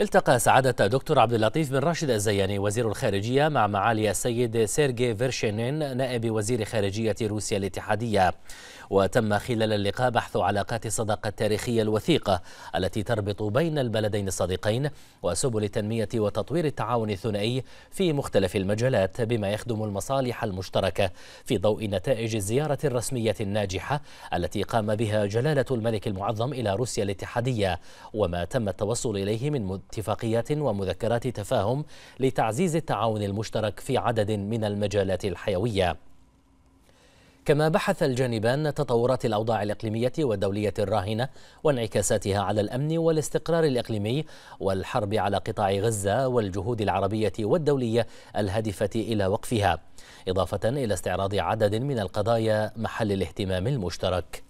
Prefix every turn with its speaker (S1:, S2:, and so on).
S1: التقى سعادة دكتور عبد اللطيف بن راشد الزياني وزير الخارجية مع معالي السيد سيرجي فيرشينين نائب وزير خارجية روسيا الاتحادية وتم خلال اللقاء بحث علاقات الصداقة التاريخية الوثيقة التي تربط بين البلدين الصديقين وسبل تنمية وتطوير التعاون الثنائي في مختلف المجالات بما يخدم المصالح المشتركة في ضوء نتائج الزيارة الرسمية الناجحة التي قام بها جلالة الملك المعظم إلى روسيا الاتحادية وما تم التوصل إليه من اتفاقيات ومذكرات تفاهم لتعزيز التعاون المشترك في عدد من المجالات الحيويه كما بحث الجانبان تطورات الأوضاع الإقليمية والدولية الراهنة وانعكاساتها على الأمن والاستقرار الإقليمي والحرب على قطاع غزة والجهود العربية والدولية الهادفة إلى وقفها إضافة إلى استعراض عدد من القضايا محل الاهتمام المشترك